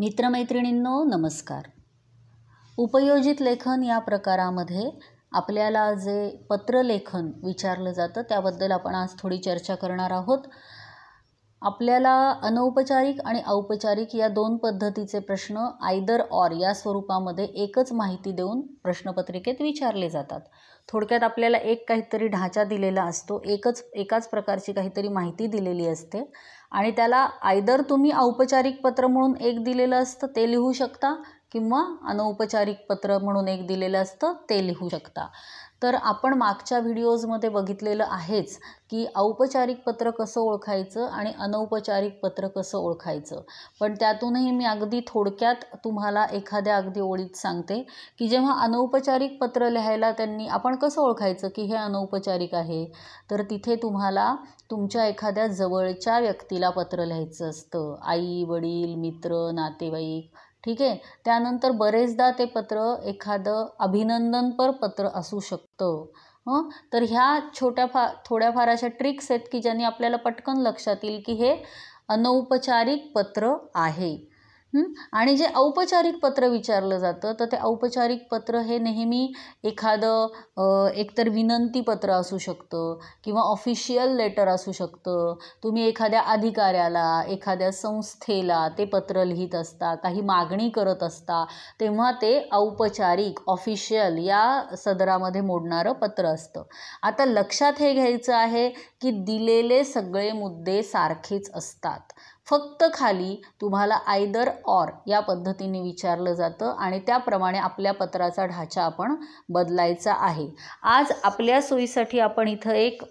मित्रमैत्रिणींनो नमस्कार उपयोजित लेखन या प्रकारामध्ये आपल्याला जे पत्रलेखन विचारलं जातं त्याबद्दल आपण आज थोडी चर्चा करणार आहोत आपल्याला अनौपचारिक आणि औपचारिक या दोन पद्धतीचे प्रश्न आयदर ऑर या स्वरूपामध्ये एकच माहिती देऊन प्रश्नपत्रिकेत विचारले जातात थोडक्यात आपल्याला एक काहीतरी ढाचा दिलेला असतो एकच एकाच प्रकारची काहीतरी माहिती दिलेली असते आणि त्याला आयदर तुम्ही औपचारिक पत्र म्हणून एक दिलेलं असतं ते लिहू शकता किंवा अनौपचारिक पत्र म्हणून एक दिलेलं असतं ते लिहू शकता तर आपण मागच्या व्हिडिओजमध्ये बघितलेलं आहेच की औपचारिक पत्र कसं ओळखायचं आणि अनौपचारिक पत्र कसं ओळखायचं पण त्यातूनही मी अगदी थोडक्यात तुम्हाला एखाद्या अगदी ओळीत सांगते की जेव्हा अनौपचारिक पत्र लिहायला त्यांनी आपण कसं ओळखायचं की हे अनौपचारिक आहे तर तिथे तुम्हाला तुमच्या एखाद्या जवळच्या व्यक्तीला पत्र लिहायचं असतं आई वडील मित्र नातेवाईक ठीक आहे त्यानंतर बरेचदा ते पत्र एखादं अभिनंदनपर पत्र असू शकतं हं तर ह्या छोट्या फा थोड्याफार अशा ट्रिक्स आहेत की ज्यांनी आपल्याला पटकन लक्षात येईल की हे अनौपचारिक पत्र आहे आणि जे औपचारिक पत्र विचारलं जातं तर ते औपचारिक पत्र हे नेहमी एखादं एकतर विनंती पत्र असू शकतं किंवा ऑफिशियल लेटर असू शकतं तुम्ही एखाद्या अधिकाऱ्याला एखाद्या संस्थेला ते पत्र लिहित असता काही मागणी करत असता तेव्हा ते औपचारिक ऑफिशियल या सदरामध्ये मोडणारं पत्र असतं आता लक्षात हे घ्यायचं आहे की दिलेले सगळे मुद्दे सारखेच असतात फक्त खाली तुम्हाला आयदर ऑर या पद्धतीने विचारलं जातं आणि त्याप्रमाणे आपल्या पत्राचा ढाचा आपण बदलायचा आहे आज आपल्या सोयीसाठी आपण इथं एक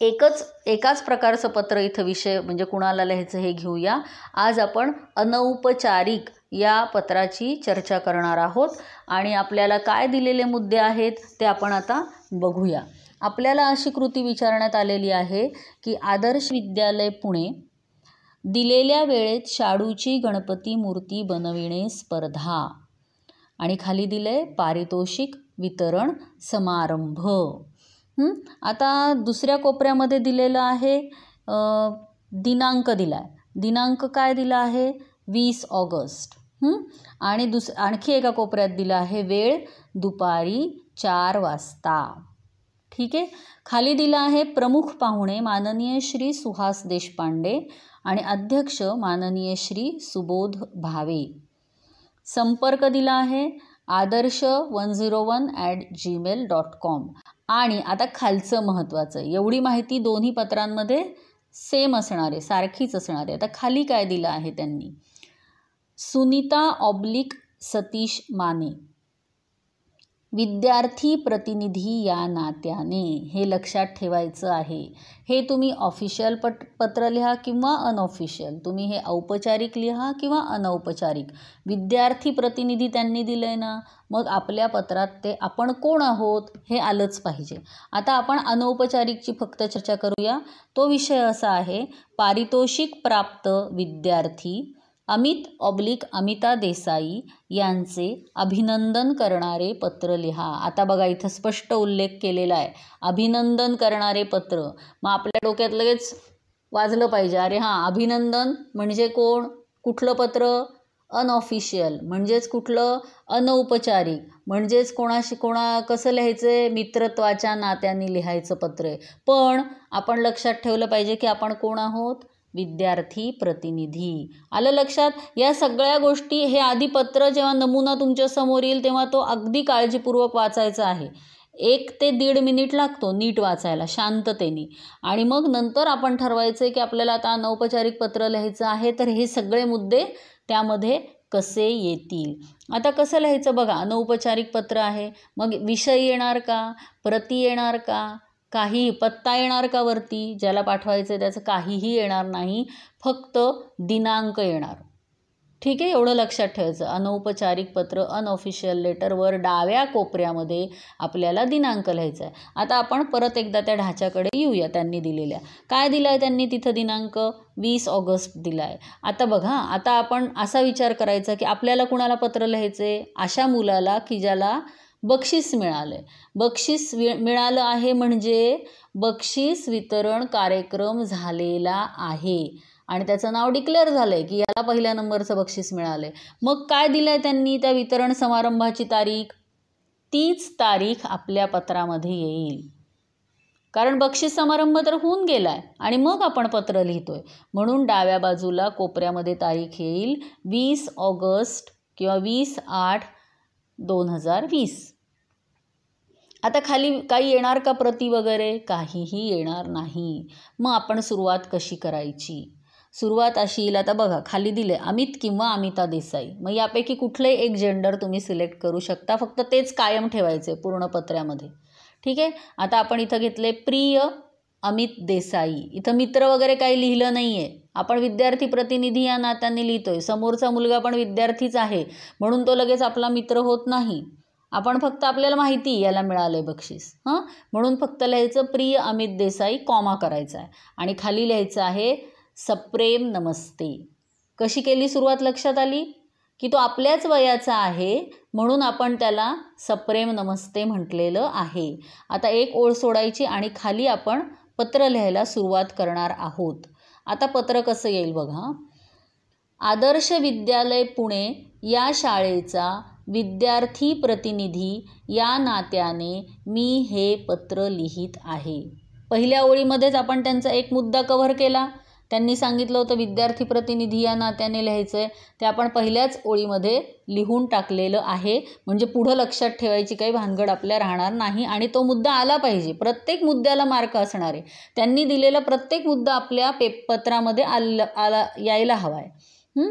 एकच एकाच प्रकारचं पत्र इथं विषय म्हणजे कुणाला लिहायचं हे घेऊया आज आपण अनौपचारिक या पत्राची चर्चा करणार आहोत आणि आपल्याला काय दिलेले मुद्दे आहेत ते आपण आता बघूया आपल्याला अशी कृती विचारण्यात आलेली आहे की आदर्श विद्यालय पुणे दिलेल्या वेळेत शाडूची गणपती मूर्ती बनविणे स्पर्धा आणि खाली दिले पारितोषिक वितरण समारंभ आता दुसऱ्या कोपऱ्यामध्ये दिलेलं आहे दिनांक दिला आहे दिनांक काय दिला आहे वीस ऑगस्ट आणि दुस आणखी एका कोपऱ्यात दिला आहे वेळ दुपारी चार वाजता ठीक आहे खाली दिला आहे प्रमुख पाहुणे माननीय श्री सुहास देशपांडे आणि अध्यक्ष माननीय श्री सुबोध भावे संपर्क दिला आहे Adarsh one zero one at Gmail dot com आणि आता खालचं महत्त्वाचं एवढी माहिती दोन्ही पत्रांमध्ये सेम असणार आहे सारखीच असणार आहे आता खाली काय दिलं आहे त्यांनी सुनीता ऑब्लिक सतीश माने विद्यार्थी प्रतिनिधी या नात्याने हे लक्षात ठेवायचं आहे हे तुम्ही ऑफिशियल पट पत्र लिहा किंवा अनऑफिशियल तुम्ही हे औपचारिक लिहा किंवा अनौपचारिक विद्यार्थी प्रतिनिधी त्यांनी दिलं आहे ना मग आपल्या पत्रात ते आपण कोण आहोत हे आलंच पाहिजे आता आपण अनौपचारिकची फक्त चर्चा करूया तो विषय असा आहे पारितोषिक प्राप्त विद्यार्थी अमित ऑब्लिक अमिता देसाई यांचे अभिनंदन करणारे पत्र लिहा आता बघा इथं स्पष्ट उल्लेख केलेला आहे अभिनंदन करणारे पत्र मग आपल्या डोक्यात लगेच वाजलं पाहिजे अरे हां अभिनंदन म्हणजे कोण कुठलं पत्र अनऑफिशियल म्हणजेच कुठलं अनौपचारिक म्हणजेच कोणाशी कोणा कसं लिहायचं आहे मित्रत्वाच्या नात्याने लिहायचं पत्र आहे पण आपण लक्षात ठेवलं पाहिजे की आपण कोण आहोत विद्यार्थी प्रतिनिधी आलं लक्षात या सगळ्या गोष्टी हे आधी पत्र जेव्हा नमुना तुमच्या समोर येईल तेव्हा तो अगदी काळजीपूर्वक वाचायचा आहे एक ते दीड मिनिट लागतो नीट वाचायला शांततेने आणि मग नंतर आपण ठरवायचं की आपल्याला आता अनौपचारिक पत्र लिहायचं आहे तर हे सगळे मुद्दे त्यामध्ये कसे येतील आता कसं लिहायचं बघा अनौपचारिक पत्र आहे मग विषय येणार का प्रती येणार का काही पत्ता येणार का वरती ज्याला पाठवायचं त्याचं काहीही येणार नाही फक्त दिनांक येणार ठीक आहे एवढं लक्षात ठेवायचं अनौपचारिक पत्र अनऑफिशियल लेटरवर डाव्या कोपऱ्यामध्ये आपल्याला दिनांक लिहायचा आहे आता आपण परत एकदा त्या ढाच्याकडे येऊया त्यांनी दिलेल्या काय दिलं आहे त्यांनी तिथं दिनांक वीस ऑगस्ट दिला आहे आता बघा आता आपण असा विचार करायचा की आपल्याला कुणाला पत्र आहे अशा मुलाला की ज्याला बक्षीस मिळालं आहे बक्षीस वि मिळालं आहे म्हणजे बक्षीस वितरण कार्यक्रम झालेला आहे आणि त्याचं नाव डिक्लेअर झालं आहे की याला पहिल्या नंबरचं बक्षीस मिळालं आहे मग काय दिलं आहे त्यांनी त्या वितरण समारंभाची तारीख तीच तारीख आपल्या पत्रामध्ये येईल कारण बक्षीस समारंभ तर होऊन गेला आहे आणि मग आपण पत्र लिहितो आहे म्हणून डाव्या बाजूला कोपऱ्यामध्ये तारीख येईल वीस ऑगस्ट किंवा वीस आठ दोन हजार वीस आता खाली काही येणार का प्रती वगैरे काहीही येणार नाही मग आपण सुरुवात कशी करायची सुरुवात अशी येईल आता बघा खाली दिले अमित किंवा अमिता देसाई मग यापैकी कुठलंही एक जेंडर तुम्ही सिलेक्ट करू शकता फक्त तेच कायम ठेवायचे पूर्ण पत्र्यामध्ये ठीक आहे आता आपण इथं घेतले प्रिय अमित देसाई इथं मित्र वगैरे काही लिहिलं नाही आहे आपण विद्यार्थी प्रतिनिधी या नात्याने लिहितोय समोरचा मुलगा पण विद्यार्थीच आहे म्हणून तो लगेच आपला मित्र होत नाही आपण फक्त आपल्याला माहिती याला मिळालं आहे बक्षीस हां म्हणून फक्त लिहायचं प्रिय अमित देसाई कॉमा करायचा आहे आणि खाली लिहायचं आहे सप्रेम नमस्ते कशी केली सुरुवात लक्षात आली की तो आपल्याच वयाचा आहे म्हणून आपण त्याला सप्रेम नमस्ते म्हटलेलं आहे आता एक ओळ सोडायची आणि खाली आपण पत्र लिहायला सुरुवात करणार आहोत आता पत्र कसं येईल बघा आदर्श विद्यालय पुणे या शाळेचा विद्यार्थी प्रतिनिधी या नात्याने मी हे पत्र लिहित आहे पहिल्या ओळीमध्येच आपण त्यांचा एक मुद्दा कव्हर केला त्यांनी सांगितलं होतं विद्यार्थी प्रतिनिधी या नात्याने लिहायचं आहे ते आपण पहिल्याच ओळीमध्ये लिहून टाकलेलं आहे म्हणजे पुढं लक्षात ठेवायची काही भानगड आपल्या राहणार नाही आणि तो मुद्दा आला पाहिजे प्रत्येक मुद्द्याला मार्क असणार आहे त्यांनी दिलेला प्रत्येक मुद्दा आपल्या पेपत्रामध्ये पत्रामध्ये आल आला यायला हवा आहे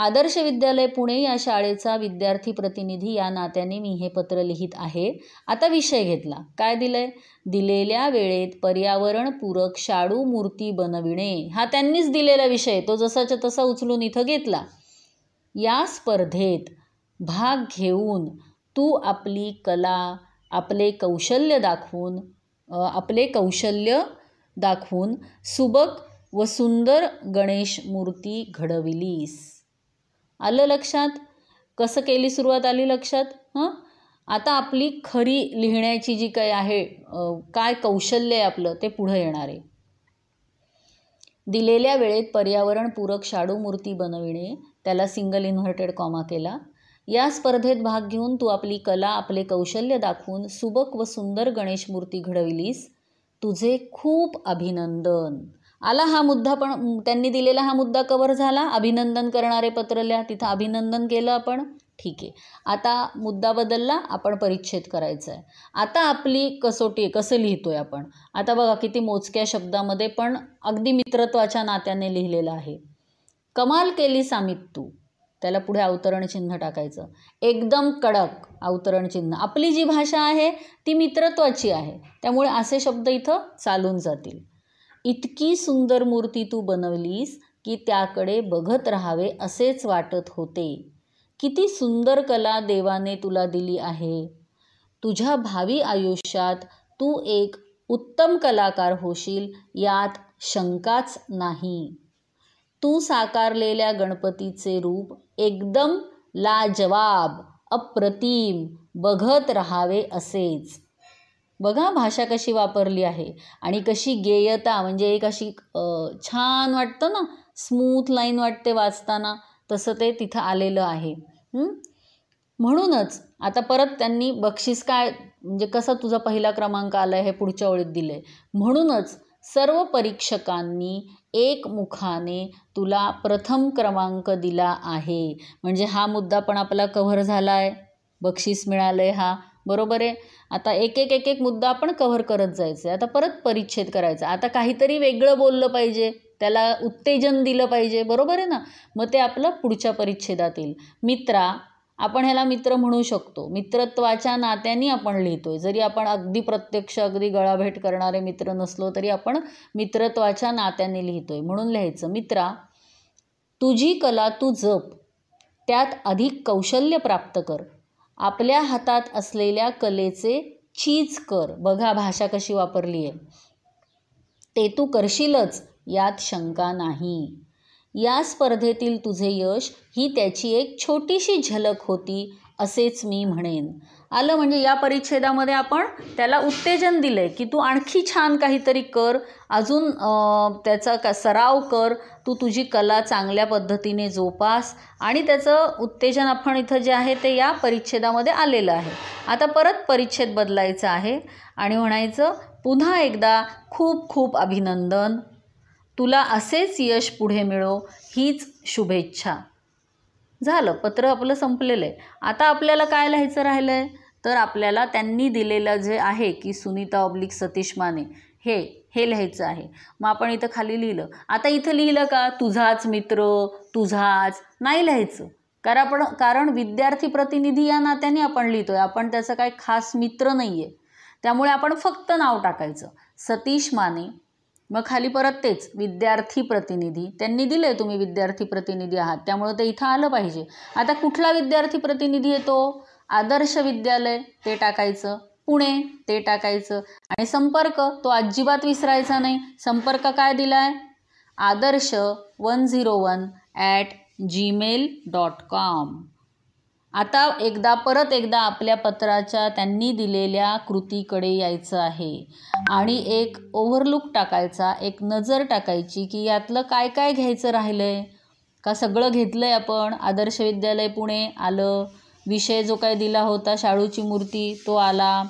आदर्श विद्यालय पुणे या शाळेचा विद्यार्थी प्रतिनिधी या नात्याने मी हे पत्र लिहित आहे आता विषय घेतला काय दिलं आहे दिलेल्या वेळेत पर्यावरणपूरक शाडू मूर्ती बनविणे हा त्यांनीच दिलेला विषय तो जसाच्या तसा उचलून इथं घेतला या स्पर्धेत भाग घेऊन तू आपली कला आपले कौशल्य दाखवून आपले कौशल्य दाखवून सुबक व सुंदर गणेश मूर्ती घडविलीस आलं लक्षात कसं केली सुरुवात आली लक्षात हं आता आपली खरी लिहिण्याची जी काही आहे काय कौशल्य आहे आपलं ते पुढं येणार आहे दिलेल्या वेळेत पर्यावरणपूरक शाडू मूर्ती बनविणे त्याला सिंगल इन्व्हर्टेड कॉमा केला या स्पर्धेत भाग घेऊन तू आपली कला आपले कौशल्य दाखवून सुबक व सुंदर गणेश मूर्ती घडविलीस तुझे खूप अभिनंदन आला हा मुद्दा पण त्यांनी दिलेला हा मुद्दा कवर झाला अभिनंदन करणारे पत्र लिहा तिथं अभिनंदन केलं आपण ठीक आहे आता मुद्दा बदलला आपण परिच्छेद करायचा आहे आता आपली कसोटी कसं लिहितो आहे आपण आता बघा किती मोजक्या शब्दामध्ये पण अगदी मित्रत्वाच्या नात्याने लिहिलेलं आहे कमाल केली सामित तू त्याला पुढे अवतरण चिन्ह टाकायचं एकदम कडक अवतरण चिन्ह आपली जी भाषा आहे ती मित्रत्वाची आहे त्यामुळे असे शब्द इथं चालून जातील इतकी सुंदर मूर्ती तू बनवलीस की त्याकडे बघत राहावे असेच वाटत होते किती सुंदर कला देवाने तुला दिली आहे तुझ्या भावी आयुष्यात तू एक उत्तम कलाकार होशील यात शंकाच नाही तू साकारलेल्या गणपतीचे रूप एकदम लाजवाब अप्रतिम बघत राहावे असेच बघा भाषा कशी वापरली आहे आणि कशी गेयता म्हणजे एक अशी छान वाटतं ना स्मूथ लाईन वाटते वाचताना तसं ते तिथं आलेलं आहे म्हणूनच आता परत त्यांनी बक्षीस काय म्हणजे कसा तुझा पहिला क्रमांक आला हे पुढच्या ओळीत दिलं आहे म्हणूनच सर्व परीक्षकांनी एक मुखाने तुला प्रथम क्रमांक दिला आहे म्हणजे हा मुद्दा पण आपला कव्हर झाला आहे बक्षीस मिळालं आहे हा बरोबर आहे आता एक एक एक एक मुद्दा आपण कव्हर करत जायचं आहे आता परत परिच्छेद करायचा आता काहीतरी वेगळं बोललं पाहिजे त्याला उत्तेजन दिलं पाहिजे बरोबर आहे ना मग ते आपलं पुढच्या परिच्छेदात येईल मित्रा आपण ह्याला मित्र म्हणू शकतो मित्रत्वाच्या नात्यानी आपण लिहितो आहे जरी आपण अगदी प्रत्यक्ष अगदी गळाभेट करणारे मित्र नसलो तरी आपण मित्रत्वाच्या नात्याने लिहितो आहे म्हणून लिहायचं मित्रा तुझी कला तू जप त्यात अधिक कौशल्य प्राप्त कर आपल्या हातात असलेल्या कलेचे चीज कर बघा भाषा कशी वापरली आहे ते तू करशीलच यात शंका नाही या स्पर्धेतील तुझे यश ही त्याची एक छोटीशी झलक होती असेच मी म्हणेन आलं म्हणजे या परिच्छेदामध्ये आपण त्याला उत्तेजन दिलं आहे की तू आणखी छान काहीतरी कर अजून त्याचा का सराव कर तू तुझी कला चांगल्या पद्धतीने जोपास आणि त्याचं उत्तेजन आपण इथं जे आहे ते या परिच्छेदामध्ये आलेलं आहे आता परत परिच्छेद बदलायचा आहे आणि म्हणायचं पुन्हा एकदा खूप खूप अभिनंदन तुला असेच यश पुढे मिळो हीच शुभेच्छा झालं पत्र आपलं संपलेलं आहे आता आपल्याला काय लिहायचं राहिलं आहे तर आपल्याला त्यांनी दिलेलं जे आहे की सुनीता ऑब्लिक सतीश माने हे हे लिहायचं आहे मग आपण इथं खाली लिहिलं आता इथं लिहिलं का तुझाच मित्र तुझाच नाही लिहायचं कारण आपण कारण विद्यार्थी प्रतिनिधी या नात्याने आपण लिहितो आहे आपण त्याचं काही खास मित्र नाही आहे त्यामुळे आपण फक्त नाव टाकायचं सतीश माने मग खाली परत तेच विद्यार्थी प्रतिनिधी त्यांनी दिले तुम्ही विद्यार्थी प्रतिनिधी आहात त्यामुळं ते इथं आलं पाहिजे आता कुठला विद्यार्थी प्रतिनिधी येतो आदर्श विद्यालय ते टाकायचं पुणे ते टाकायचं आणि संपर्क तो अजिबात विसरायचा नाही संपर्क काय दिला आहे Adarsh one zero one at Gmail dot com आता एकदा परत एकदा आपल्या पत्राच्या त्यांनी दिलेल्या कृतीकडे यायचं आहे आणि एक ओव्हरलुक टाकायचा एक नजर टाकायची की यातलं काय काय घ्यायचं राहिलं आहे का सगळं घेतलं आहे आपण आदर्श विद्यालय पुणे आलं विषय जो काय दिला होता शाळूची मूर्ती तो आला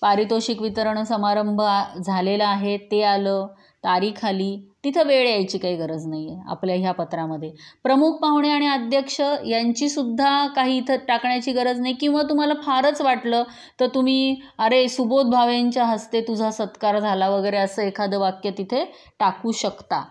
पारितोषिक वितरण समारंभ झालेला आहे ते आलं तारीख आली तिथं वेळ यायची काही गरज नाही आहे आपल्या ह्या पत्रामध्ये प्रमुख पाहुणे आणि अध्यक्ष यांचीसुद्धा काही इथं टाकण्याची गरज नाही किंवा तुम्हाला फारच वाटलं तर तुम्ही अरे सुबोध भावेंच्या हस्ते तुझा सत्कार झाला वगैरे असं एखादं वाक्य तिथे टाकू शकता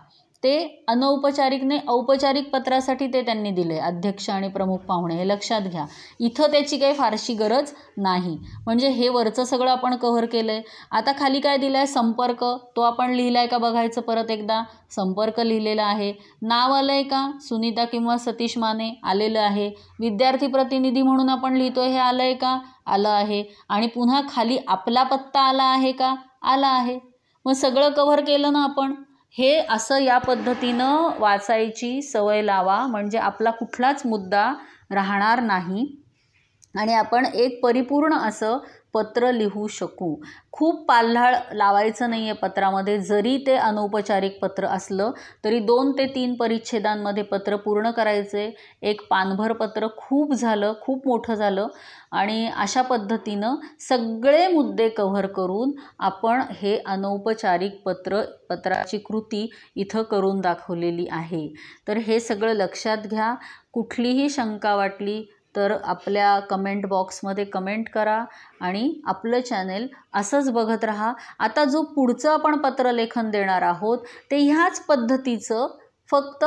ते अनौपचारिक औपचारिक पत्रासाठी ते त्यांनी दिले अध्यक्ष आणि प्रमुख पाहुणे हे लक्षात घ्या इथं त्याची काही फारशी गरज नाही म्हणजे हे वरचं सगळं आपण कव्हर केलं आहे आता खाली काय दिलं आहे संपर्क तो आपण लिहिला आहे का बघायचं परत एकदा संपर्क लिहिलेला आहे नाव आलं आहे का सुनीता किंवा सतीश माने आलेलं आहे विद्यार्थी प्रतिनिधी म्हणून आपण लिहितो हे आलं आहे का आलं आहे आणि पुन्हा खाली आपला पत्ता आला आहे का आला आहे मग सगळं कव्हर केलं ना आपण हे असं या पद्धतीनं वाचायची सवय लावा म्हणजे आपला कुठलाच मुद्दा राहणार नाही आणि आपण एक परिपूर्ण असं पत्र लिहू शकू खूप पाल्हाळ लावायचं नाही आहे पत्रामध्ये जरी ते अनौपचारिक पत्र असलं तरी दोन ते तीन परिच्छेदांमध्ये पत्र पूर्ण करायचे एक पानभर पत्र खूप झालं खूप मोठं झालं आणि अशा पद्धतीनं सगळे मुद्दे कव्हर करून आपण हे अनौपचारिक पत्र पत्राची कृती इथं करून दाखवलेली आहे तर हे सगळं लक्षात घ्या कुठलीही शंका वाटली तर आपल्या कमेंट बॉक्समध्ये कमेंट करा आणि आपलं चॅनेल असंच बघत राहा आता जो पुढचं आपण पत्रलेखन देणार आहोत ते ह्याच पद्धतीचं फक्त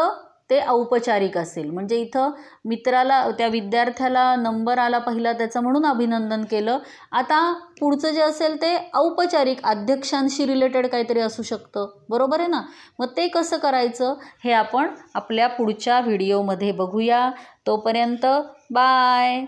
ते औपचारिक असेल म्हणजे इथं मित्राला त्या विद्यार्थ्याला नंबर आला पहिला त्याचं म्हणून अभिनंदन केलं आता पुढचं जे असेल ते औपचारिक अध्यक्षांशी रिलेटेड काहीतरी असू शकतं बरोबर आहे ना मग ते कसं करायचं हे आपण आपल्या पुढच्या व्हिडिओमध्ये बघूया तोपर्यंत बाय